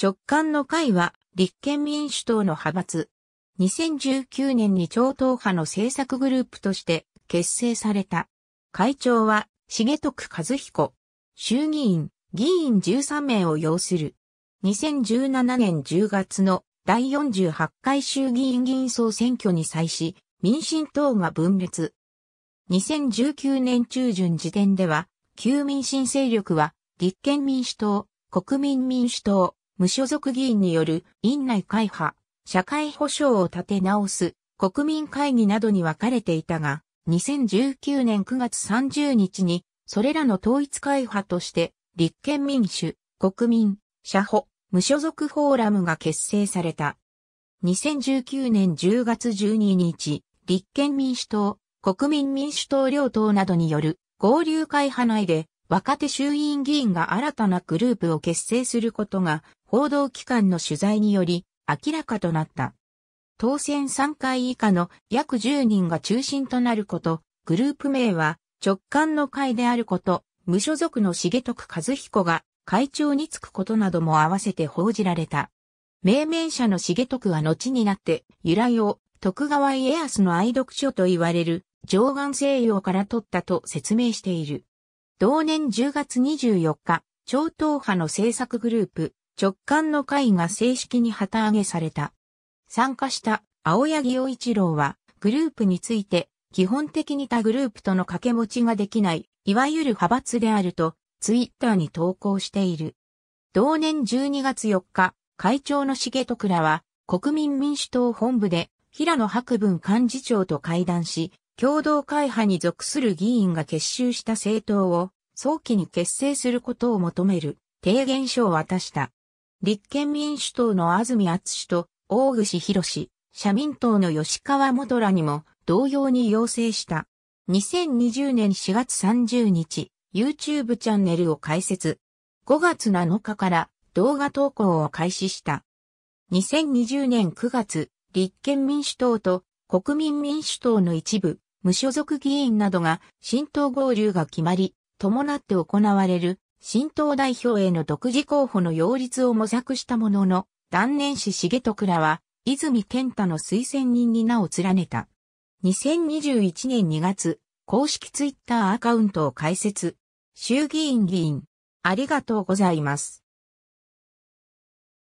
直感の会は立憲民主党の派閥。2019年に超党派の政策グループとして結成された。会長は重徳和彦。衆議院、議員13名を要する。2017年10月の第48回衆議院議員総選挙に際し、民進党が分裂。2019年中旬時点では、旧民進勢力は、立憲民主党、国民民主党、無所属議員による院内会派、社会保障を立て直す国民会議などに分かれていたが、2019年9月30日に、それらの統一会派として、立憲民主、国民、社保、無所属フォーラムが結成された。2019年10月12日、立憲民主党、国民民主党両党などによる合流会派内で若手衆院議員が新たなグループを結成することが報道機関の取材により明らかとなった。当選3回以下の約10人が中心となること、グループ名は直感の会であること、無所属の重徳和彦が会長に就くことなども合わせて報じられた。命名者の重徳は後になって由来を徳川家康の愛読書と言われる上岸西洋から取ったと説明している。同年10月24日、超党派の政策グループ、直感の会が正式に旗揚げされた。参加した青柳雄一郎は、グループについて、基本的に他グループとの掛け持ちができない、いわゆる派閥であると、ツイッターに投稿している。同年12月4日、会長の重徳らは、国民民主党本部で、平野博文幹事長と会談し、共同会派に属する議員が結集した政党を早期に結成することを求める提言書を渡した。立憲民主党の安住厚氏と大串博士、社民党の吉川元らにも同様に要請した。2020年4月30日、YouTube チャンネルを開設。5月7日から動画投稿を開始した。2020年9月、立憲民主党と国民民主党の一部、無所属議員などが新党合流が決まり、伴って行われる新党代表への独自候補の擁立を模索したものの、断念し重徳らは、泉健太の推薦人に名を連ねた。2021年2月、公式ツイッターアカウントを開設。衆議院議員、ありがとうございます。